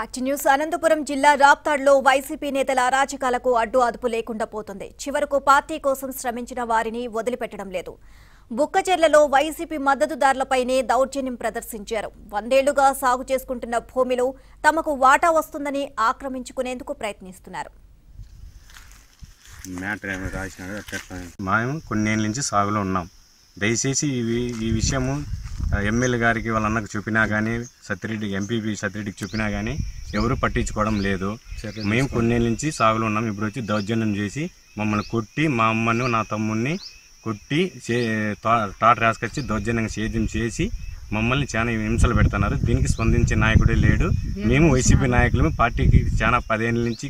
back news Anantapuram జిల్లా రాప్తాడ్లో YCP నేతల అరాచకాలకు అడ్డు అదుపు లేకుండా పోతుంది చివరకు పార్టీ కోసం శ్రమించిన వారిని వదిలిపెట్టడం లేదు బుక్కచెర్లలో వైసీపీ మద్దతుదారులపైనే దౌర్జన్యం ప్రదర్శించారు వందేళ్లుగా సాగు చేసుకుంటున్న భూమిలో తమకు వాటా వస్తుందని ఆక్రమించుకునేందుకు ప్రయత్నిస్తున్నారు దయచేసి ఈ విషయము ఎమ్మెల్యే గారికి వాళ్ళ అన్నకు చూపినా కానీ సత్యరెడ్డి ఎంపీపీ సత్యరెడ్డికి చూపినా కానీ ఎవరు పట్టించుకోవడం లేదు మేము కొన్నేళ్ళ నుంచి సాగులో ఉన్నాం ఇప్పుడు వచ్చి దౌర్జన్యం చేసి మమ్మల్ని కొట్టి మా అమ్మను నా తమ్ముడిని కొట్టి టాటర్ రాసుకొచ్చి దౌర్జన్యంగా సేద్యం చేసి మమ్మల్ని చాలా హింసలు పెడుతున్నారు దీనికి స్పందించే నాయకుడే లేడు మేము వైసీపీ నాయకులు పార్టీకి చాలా పదేళ్ళ నుంచి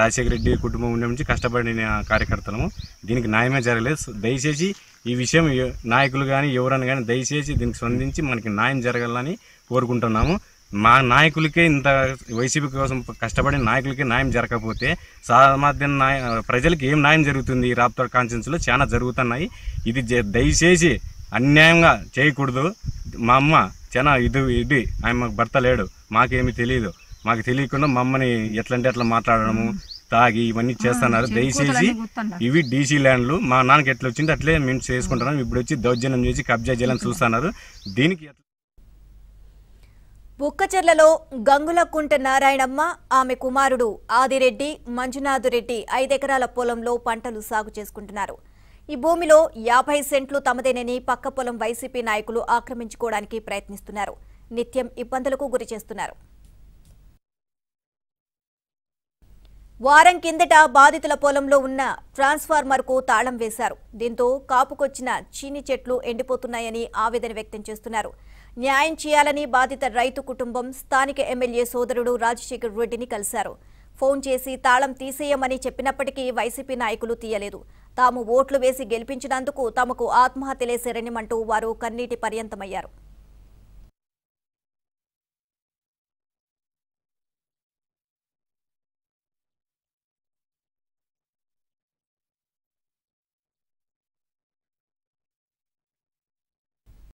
రాజశేఖర రెడ్డి కుటుంబం ఉండే నుంచి కష్టపడిన కార్యకర్తలము దీనికి న్యాయమే జరగలేదు దయచేసి ఈ విషయం నాయకులు కానీ ఎవరైనా కానీ దయచేసి దీనికి స్పందించి మనకి న్యాయం జరగాలని కోరుకుంటున్నాము మా నాయకులకే ఇంత వైసీపీ కోసం కష్టపడిన నాయకులకే న్యాయం జరగకపోతే సామాన్య నాయ ప్రజలకి ఏం న్యాయం జరుగుతుంది ఈ రాప్తాడు కాన్షియన్స్లో చాలా జరుగుతున్నాయి ఇది దయచేసి అన్యాయంగా చేయకూడదు మా అమ్మ చాలా ఇది ఇది ఆయన మాకు భర్త లేడు మాకేమీ తెలియదు మాకు తెలియకుండా మమ్మని ఎట్లంటే అట్లా మాట్లాడడము తాగి ఇవన్నీ చేస్తున్నారు దయచేసి ఇవి డీసీ ల్యాండ్లు మా నాన్నకి ఎట్లా వచ్చింది అట్లే మేము చేసుకుంటున్నాం ఇప్పుడు వచ్చి దౌర్జన్యం చేసి కబ్జా చేయాలని చూస్తున్నారు దీనికి బుక్కచెర్లలో గంగులకుంట నారాయణమ్మ ఆమె కుమారుడు ఆదిరెడ్డి మంజునాథ్ రెడ్డి ఐదెకరాల పొలంలో పంటలు సాగు చేసుకుంటున్నారు ఈ భూమిలో యాభై సెంట్లు తమదేనని పక్క పొలం వైసీపీ నాయకులు ఆక్రమించుకోవడానికి ప్రయత్నిస్తున్నారు నిత్యం ఇబ్బందులకు గురి చేస్తున్నారు వారం కిందట బాధితుల పొలంలో ఉన్న ట్రాన్స్ఫార్మర్కు తాళం వేశారు దీంతో కాపుకొచ్చిన చీని చెట్లు ఎండిపోతున్నాయని ఆవేదన వ్యక్తం చేస్తున్నారు న్యాయం చేయాలని బాధిత రైతు కుటుంబం స్థానిక ఎమ్మెల్యే సోదరుడు రాజశేఖర్ రెడ్డిని కలిశారు ఫోన్ చేసి తాళం తీసేయమని చెప్పినప్పటికీ వైసీపీ నాయకులు తీయలేదు తాము ఓట్లు వేసి గెలిపించినందుకు తమకు ఆత్మహత్యలే శరణ్యమంటూ వారు కన్నీటి పర్యంతమయ్యారు